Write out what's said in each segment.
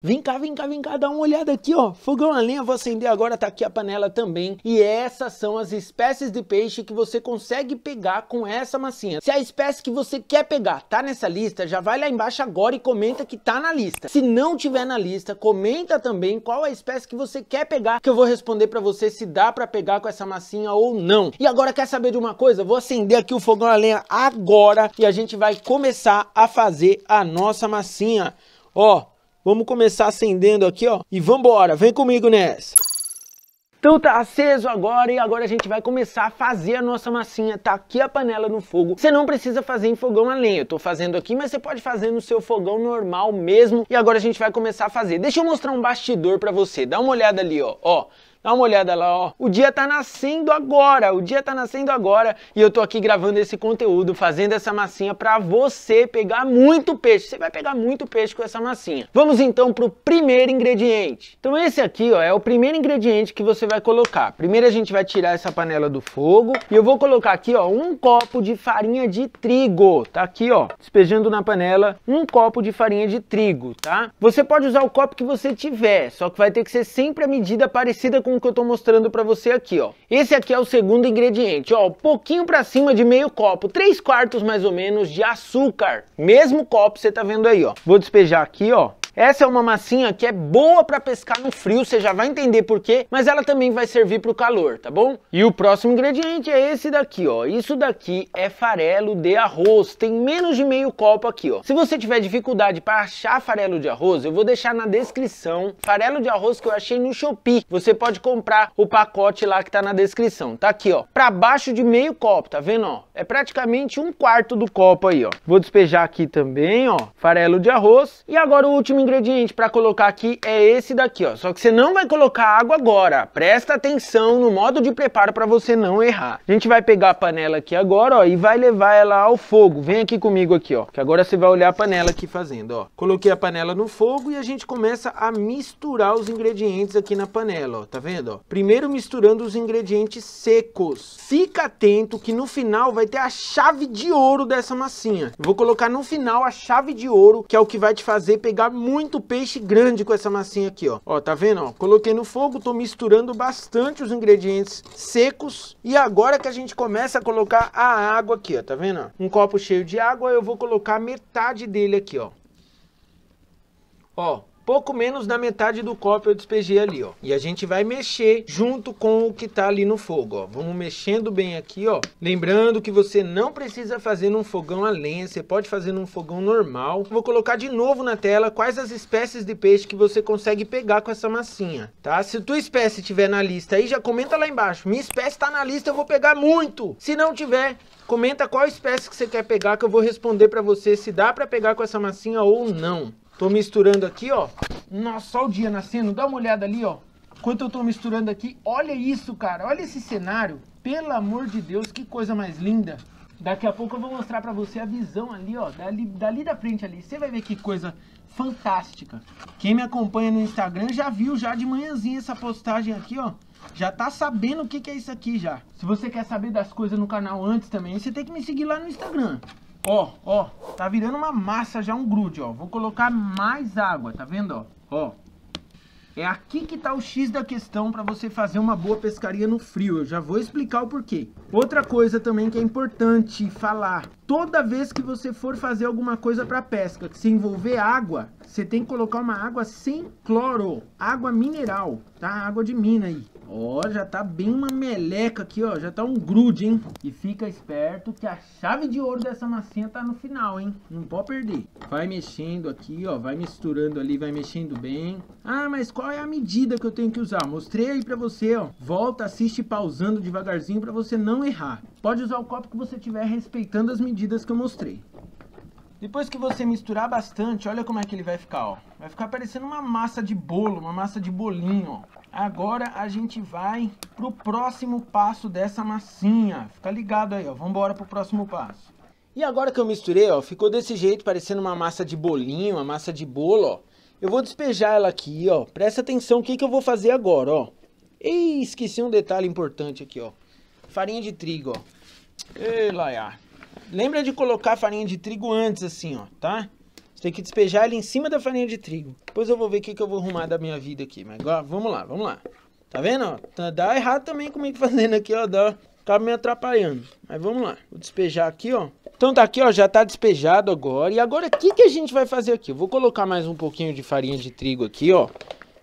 Vem cá, vem cá, vem cá, dá uma olhada aqui, ó. Fogão a lenha, vou acender agora, tá aqui a panela também. E essas são as espécies de peixe que você consegue pegar com essa massinha. Se é a espécie que você quer pegar tá nessa lista, já vai lá embaixo agora e comenta que tá na lista. Se não tiver na lista, comenta também qual a espécie que você quer pegar, que eu vou responder pra você se dá pra pegar com essa massinha ou não. E agora, quer saber de uma coisa? Vou acender aqui o fogão a lenha agora e a gente vai começar a fazer a nossa massinha. Ó, Vamos começar acendendo aqui, ó. E vambora, vem comigo nessa. Então tá aceso agora e agora a gente vai começar a fazer a nossa massinha, tá aqui a panela no fogo. Você não precisa fazer em fogão a lenha, eu tô fazendo aqui, mas você pode fazer no seu fogão normal mesmo. E agora a gente vai começar a fazer. Deixa eu mostrar um bastidor pra você, dá uma olhada ali, ó. Ó, Dá uma olhada lá, ó. O dia tá nascendo agora, o dia tá nascendo agora e eu tô aqui gravando esse conteúdo, fazendo essa massinha para você pegar muito peixe. Você vai pegar muito peixe com essa massinha. Vamos então pro primeiro ingrediente. Então esse aqui, ó, é o primeiro ingrediente que você vai colocar. Primeiro a gente vai tirar essa panela do fogo e eu vou colocar aqui, ó, um copo de farinha de trigo. Tá aqui, ó, despejando na panela um copo de farinha de trigo, tá? Você pode usar o copo que você tiver, só que vai ter que ser sempre a medida parecida com como que eu estou mostrando para você aqui, ó. Esse aqui é o segundo ingrediente, ó, pouquinho para cima de meio copo, 3 quartos mais ou menos de açúcar. Mesmo copo você tá vendo aí, ó. Vou despejar aqui, ó. Essa é uma massinha que é boa para pescar no frio, você já vai entender por quê, mas ela também vai servir para o calor, tá bom? E o próximo ingrediente é esse daqui, ó. Isso daqui é farelo de arroz, tem menos de meio copo aqui, ó. Se você tiver dificuldade para achar farelo de arroz, eu vou deixar na descrição farelo de arroz que eu achei no Shopee. Você pode comprar o pacote lá que tá na descrição, tá aqui, ó. Para baixo de meio copo, tá vendo, ó? É praticamente um quarto do copo aí, ó. Vou despejar aqui também, ó, farelo de arroz. E agora o último ingrediente para colocar aqui é esse daqui, ó. Só que você não vai colocar água agora. Presta atenção no modo de preparo para você não errar. A gente vai pegar a panela aqui agora, ó, e vai levar ela ao fogo. Vem aqui comigo aqui, ó, que agora você vai olhar a panela aqui fazendo, ó. Coloquei a panela no fogo e a gente começa a misturar os ingredientes aqui na panela, ó. Tá vendo, ó? Primeiro misturando os ingredientes secos. Fica atento que no final vai ter a chave de ouro dessa massinha. vou colocar no final a chave de ouro, que é o que vai te fazer pegar muito peixe grande com essa massinha aqui, ó. Ó, tá vendo? Ó, coloquei no fogo, tô misturando bastante os ingredientes secos. E agora que a gente começa a colocar a água aqui, ó, tá vendo? Um copo cheio de água, eu vou colocar metade dele aqui, ó. Ó, pouco menos da metade do copo eu despejei ali, ó. E a gente vai mexer junto com o que tá ali no fogo, ó. Vamos mexendo bem aqui, ó. Lembrando que você não precisa fazer num fogão a lenha, você pode fazer num fogão normal. Vou colocar de novo na tela quais as espécies de peixe que você consegue pegar com essa massinha, tá? Se tua espécie tiver na lista aí, já comenta lá embaixo. Minha espécie tá na lista, eu vou pegar muito. Se não tiver, comenta qual espécie que você quer pegar que eu vou responder para você se dá para pegar com essa massinha ou não. Tô misturando aqui, ó. Nossa, só o dia nascendo. Dá uma olhada ali, ó. Enquanto eu tô misturando aqui, olha isso, cara. Olha esse cenário. Pelo amor de Deus, que coisa mais linda. Daqui a pouco eu vou mostrar pra você a visão ali, ó. Dali, dali da frente ali. Você vai ver que coisa fantástica. Quem me acompanha no Instagram já viu já de manhãzinha essa postagem aqui, ó. Já tá sabendo o que, que é isso aqui já. Se você quer saber das coisas no canal antes também, você tem que me seguir lá no Instagram. Ó, ó, Tá virando uma massa já, um grude, ó. Vou colocar mais água, tá vendo, ó? Ó. É aqui que tá o X da questão para você fazer uma boa pescaria no frio. Eu já vou explicar o porquê. Outra coisa também que é importante falar. Toda vez que você for fazer alguma coisa para pesca que se envolver água, você tem que colocar uma água sem cloro, água mineral, tá? Água de mina aí. Ó, já tá bem uma meleca aqui, ó, já tá um grude, hein? E fica esperto que a chave de ouro dessa massinha tá no final, hein? Não pode perder. Vai mexendo aqui, ó, vai misturando ali, vai mexendo bem. Ah, mas qual é a medida que eu tenho que usar? Mostrei aí pra você, ó. Volta, assiste pausando devagarzinho pra você não errar. Pode usar o copo que você tiver respeitando as medidas que eu mostrei. Depois que você misturar bastante, olha como é que ele vai ficar, ó. Vai ficar parecendo uma massa de bolo, uma massa de bolinho, ó. Agora a gente vai pro próximo passo dessa massinha. Fica ligado aí, ó. Vambora pro próximo passo. E agora que eu misturei, ó, ficou desse jeito, parecendo uma massa de bolinho, uma massa de bolo, ó. Eu vou despejar ela aqui, ó. Presta atenção o que, que eu vou fazer agora, ó. Ei, esqueci um detalhe importante aqui, ó. Farinha de trigo, ó. Ei, Laiá. Lembra de colocar a farinha de trigo antes, assim, ó, tá? Você tem que despejar ele em cima da farinha de trigo. Depois eu vou ver o que, que eu vou arrumar da minha vida aqui. Mas agora, vamos lá, vamos lá. Tá vendo, ó? Tá, dá errado também comigo é fazendo aqui, ó. Dá, tá me atrapalhando. Mas vamos lá. Vou despejar aqui, ó. Então tá aqui, ó. Já tá despejado agora. E agora, o que, que a gente vai fazer aqui? Eu vou colocar mais um pouquinho de farinha de trigo aqui, ó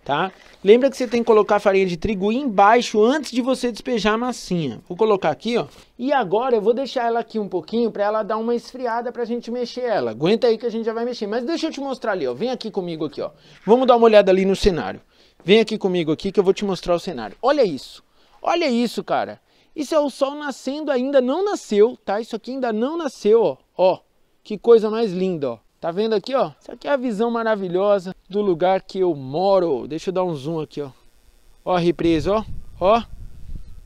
tá? Lembra que você tem que colocar a farinha de trigo embaixo antes de você despejar a massinha. Vou colocar aqui, ó. E agora eu vou deixar ela aqui um pouquinho para ela dar uma esfriada para a gente mexer ela. Aguenta aí que a gente já vai mexer. Mas deixa eu te mostrar ali, ó. Vem aqui comigo aqui, ó. Vamos dar uma olhada ali no cenário. Vem aqui comigo aqui que eu vou te mostrar o cenário. Olha isso. Olha isso, cara. Isso é o sol nascendo ainda, não nasceu, tá? Isso aqui ainda não nasceu, ó. Ó, que coisa mais linda, ó. Tá vendo aqui, ó? Isso aqui é a visão maravilhosa do lugar que eu moro. Deixa eu dar um zoom aqui, ó. Ó a represa, ó. Ó.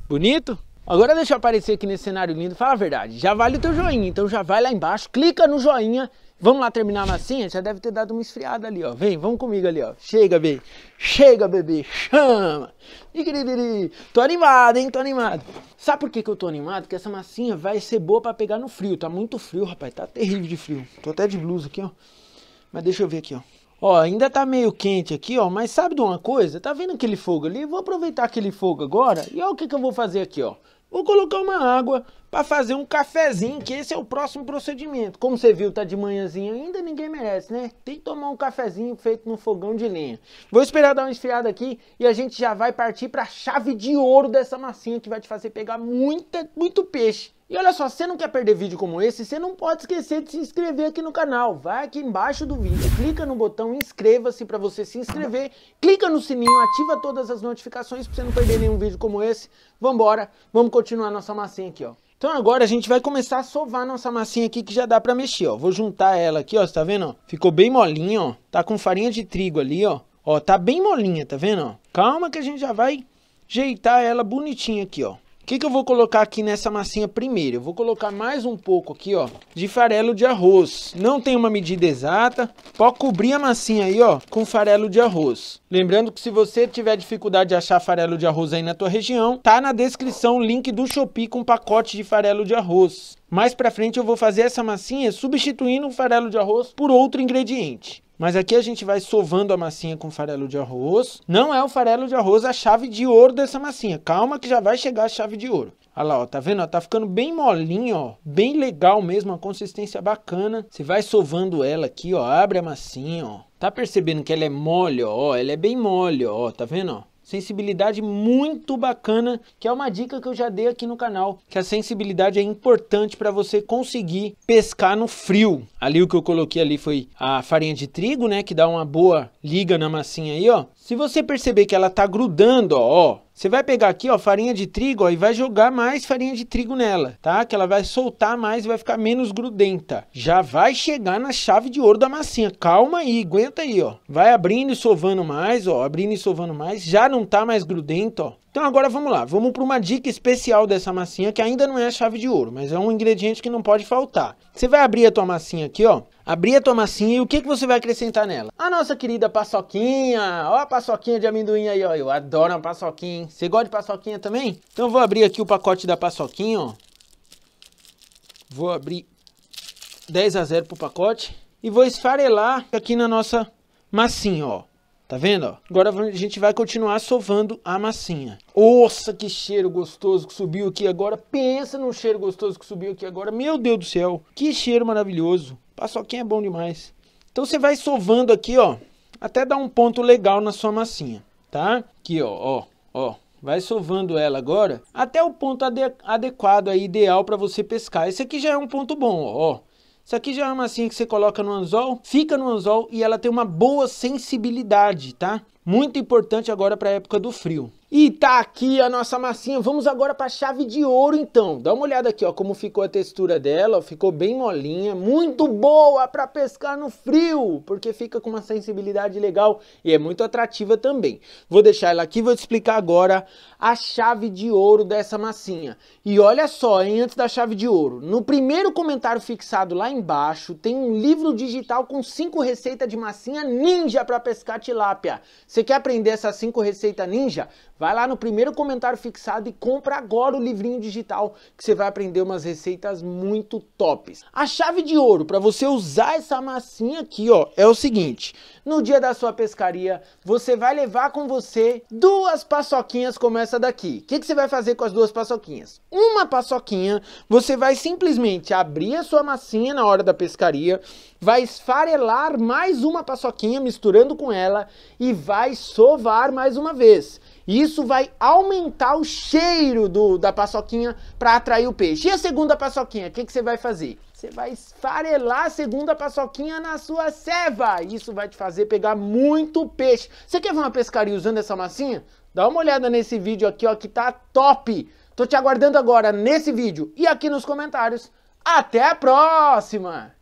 Bonito? Agora deixa eu aparecer aqui nesse cenário lindo. Fala a verdade, já vale o teu joinha. Então já vai lá embaixo, clica no joinha. Vamos lá terminar a massinha? Já deve ter dado uma esfriada ali, ó. Vem, vamos comigo ali, ó. Chega, bebê. Chega, bebê. Chama. Tô animado, hein? Tô animado. Sabe por que, que eu tô animado? Porque essa massinha vai ser boa pra pegar no frio. Tá muito frio, rapaz. Tá terrível de frio. Tô até de blusa aqui, ó. Mas deixa eu ver aqui, ó. Ó, ainda tá meio quente aqui, ó, mas sabe de uma coisa? Tá vendo aquele fogo ali? Vou aproveitar aquele fogo agora e ó o que, que eu vou fazer aqui, ó. Vou colocar uma água para fazer um cafezinho, que esse é o próximo procedimento. Como você viu, tá de manhãzinha ainda, ninguém merece, né? Tem que tomar um cafezinho feito no fogão de lenha. Vou esperar dar uma esfriada aqui e a gente já vai partir para a chave de ouro dessa massinha que vai te fazer pegar muita, muito peixe. E olha só, se você não quer perder vídeo como esse, você não pode esquecer de se inscrever aqui no canal. Vai aqui embaixo do vídeo, clica no botão inscreva-se para você se inscrever, clica no sininho, ativa todas as notificações para você não perder nenhum vídeo como esse. Vambora, vamos continuar nossa massinha aqui, ó. Então agora a gente vai começar a sovar nossa massinha aqui que já dá para mexer, ó. Vou juntar ela aqui, ó, você tá vendo, ó? Ficou bem molinha, ó. Tá com farinha de trigo ali, ó. Ó, tá bem molinha, tá vendo, ó? Calma que a gente já vai jeitar ela bonitinha aqui, ó que, que eu vou colocar aqui nessa massinha primeiro? Eu vou colocar mais um pouco aqui, ó, de farelo de arroz. Não tem uma medida exata. Pode cobrir a massinha aí, ó, com farelo de arroz. Lembrando que se você tiver dificuldade de achar farelo de arroz aí na tua região, tá na descrição o link do Shopee com pacote de farelo de arroz. Mais pra frente eu vou fazer essa massinha substituindo o farelo de arroz por outro ingrediente. Mas aqui a gente vai sovando a massinha com farelo de arroz. Não é o farelo de arroz é a chave de ouro dessa massinha. Calma que já vai chegar a chave de ouro. Olha lá, ó, tá vendo? Ó, tá ficando bem molinho, ó. Bem legal mesmo, uma consistência bacana. Você vai sovando ela aqui, ó. Abre a massinha, ó. Tá percebendo que ela é mole, ó. Ela é bem mole, ó. Tá vendo, ó? sensibilidade muito bacana, que é uma dica que eu já dei aqui no canal, que a sensibilidade é importante para você conseguir pescar no frio. Ali o que eu coloquei ali foi a farinha de trigo, né, que dá uma boa liga na massinha aí, ó. Se você perceber que ela tá grudando, ó, ó você vai pegar aqui, ó, farinha de trigo, ó, e vai jogar mais farinha de trigo nela, tá? Que ela vai soltar mais e vai ficar menos grudenta. Já vai chegar na chave de ouro da massinha. Calma aí, aguenta aí, ó. Vai abrindo e sovando mais, ó, abrindo e sovando mais. Já não tá mais grudento, ó. Então agora vamos lá, vamos para uma dica especial dessa massinha que ainda não é a chave de ouro, mas é um ingrediente que não pode faltar. Você vai abrir a tua massinha aqui, ó. Abrir a tua massinha e o que, que você vai acrescentar nela? A nossa querida paçoquinha, ó a paçoquinha de amendoim aí, ó. Eu adoro a paçoquinha, hein? Você gosta de paçoquinha também? Então eu vou abrir aqui o pacote da paçoquinha, ó. Vou abrir 10 a 0 pro pacote e vou esfarelar aqui na nossa massinha, ó. Tá vendo? Agora a gente vai continuar sovando a massinha. Nossa, que cheiro gostoso que subiu aqui agora. Pensa no cheiro gostoso que subiu aqui agora. Meu Deus do céu, que cheiro maravilhoso. Paçoquinha é bom demais. Então você vai sovando aqui, ó, até dar um ponto legal na sua massinha, tá? Aqui, ó, ó, ó. Vai sovando ela agora até o ponto ade adequado aí, ideal para você pescar. Esse aqui já é um ponto bom, ó. Isso aqui já é uma massinha que você coloca no anzol, fica no anzol e ela tem uma boa sensibilidade, tá? Muito importante agora para a época do frio. E tá aqui a nossa massinha. Vamos agora para a chave de ouro, então. Dá uma olhada aqui, ó, como ficou a textura dela. Ó, ficou bem molinha, muito boa para pescar no frio, porque fica com uma sensibilidade legal e é muito atrativa também. Vou deixar ela aqui, vou te explicar agora a chave de ouro dessa massinha. E olha só, hein, antes da chave de ouro. No primeiro comentário fixado lá embaixo, tem um livro digital com cinco receitas de massinha ninja para pescar tilápia. Você quer aprender essas cinco receitas ninja? Vai lá no primeiro comentário fixado e compra agora o livrinho digital que você vai aprender umas receitas muito tops. A chave de ouro para você usar essa massinha aqui, ó, é o seguinte: no dia da sua pescaria, você vai levar com você duas paçoquinhas como essa daqui. O que, que você vai fazer com as duas paçoquinhas? Uma paçoquinha, você vai simplesmente abrir a sua massinha na hora da pescaria, vai esfarelar mais uma paçoquinha misturando com ela e vai sovar mais uma vez. E isso vai aumentar o cheiro do, da paçoquinha para atrair o peixe. E a segunda paçoquinha, o que, que você vai fazer? Você vai esfarelar a segunda paçoquinha na sua ceva. Isso vai te fazer pegar muito peixe. Você quer ver uma pescaria usando essa massinha? Dá uma olhada nesse vídeo aqui, ó, que tá top. Tô te aguardando agora nesse vídeo e aqui nos comentários. Até a próxima!